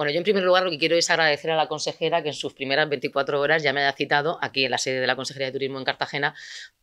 Bueno, yo en primer lugar lo que quiero es agradecer a la consejera que en sus primeras 24 horas ya me haya citado aquí en la sede de la Consejería de Turismo en Cartagena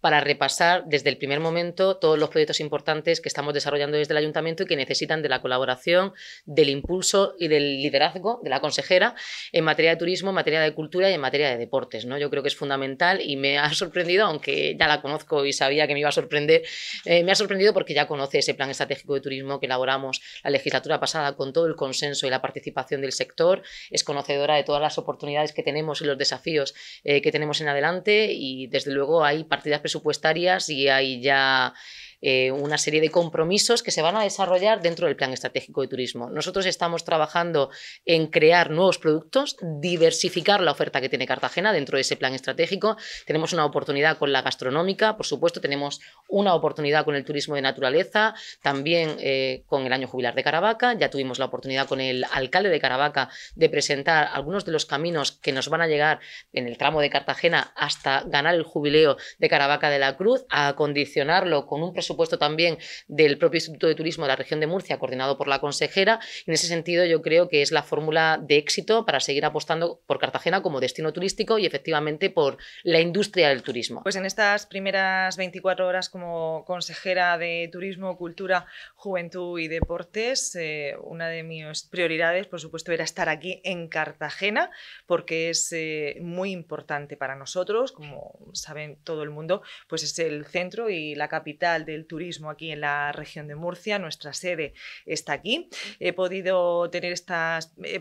para repasar desde el primer momento todos los proyectos importantes que estamos desarrollando desde el ayuntamiento y que necesitan de la colaboración, del impulso y del liderazgo de la consejera en materia de turismo, en materia de cultura y en materia de deportes. ¿no? Yo creo que es fundamental y me ha sorprendido, aunque ya la conozco y sabía que me iba a sorprender, eh, me ha sorprendido porque ya conoce ese plan estratégico de turismo que elaboramos la legislatura pasada con todo el consenso y la participación de el sector, es conocedora de todas las oportunidades que tenemos y los desafíos eh, que tenemos en adelante y desde luego hay partidas presupuestarias y hay ya eh, una serie de compromisos que se van a desarrollar dentro del Plan Estratégico de Turismo. Nosotros estamos trabajando en crear nuevos productos, diversificar la oferta que tiene Cartagena dentro de ese plan estratégico. Tenemos una oportunidad con la gastronómica, por supuesto, tenemos una oportunidad con el turismo de naturaleza, también eh, con el año jubilar de Caravaca. Ya tuvimos la oportunidad con el alcalde de Caravaca de presentar algunos de los caminos que nos van a llegar en el tramo de Cartagena hasta ganar el jubileo de Caravaca de la Cruz, a condicionarlo con un presupuesto supuesto también del propio Instituto de Turismo de la región de Murcia, coordinado por la consejera. En ese sentido, yo creo que es la fórmula de éxito para seguir apostando por Cartagena como destino turístico y efectivamente por la industria del turismo. Pues en estas primeras 24 horas como consejera de Turismo, Cultura, Juventud y Deportes, eh, una de mis prioridades, por supuesto, era estar aquí en Cartagena, porque es eh, muy importante para nosotros, como saben todo el mundo, pues es el centro y la capital de turismo aquí en la región de Murcia. Nuestra sede está aquí. He podido tener este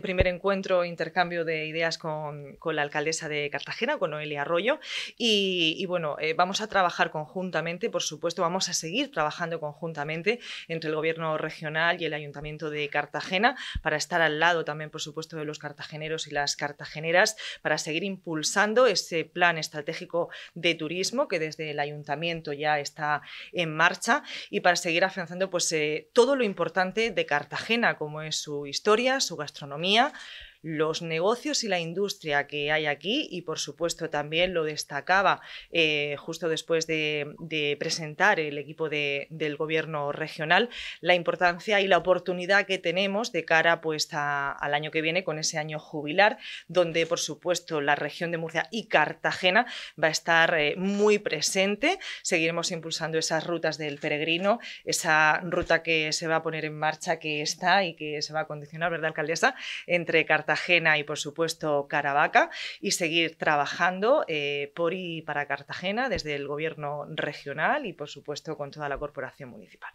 primer encuentro, intercambio de ideas con, la alcaldesa de Cartagena, con Noelia Arroyo. Y, bueno, eh, vamos a trabajar conjuntamente, por supuesto, vamos a seguir trabajando conjuntamente entre el gobierno regional y el ayuntamiento de Cartagena para estar al lado también, por supuesto, de los cartageneros y las cartageneras para seguir impulsando ese plan estratégico de turismo que desde el ayuntamiento ya está en marcha y para seguir afianzando pues, eh, todo lo importante de Cartagena, como es su historia, su gastronomía, los negocios y la industria que hay aquí y por supuesto también lo destacaba eh, justo después de, presentar el equipo del gobierno regional la importancia y la oportunidad que tenemos de cara pues, al año que viene con ese año jubilar donde por supuesto la región de Murcia y Cartagena va a estar eh, muy presente seguiremos impulsando esas rutas del peregrino esa ruta que se va a poner en marcha que está y que se va a condicionar verdad alcaldesa entre Cartagena y por supuesto Caravaca y seguir trabajando eh, por y para Cartagena desde el gobierno regional y por supuesto con toda la corporación municipal.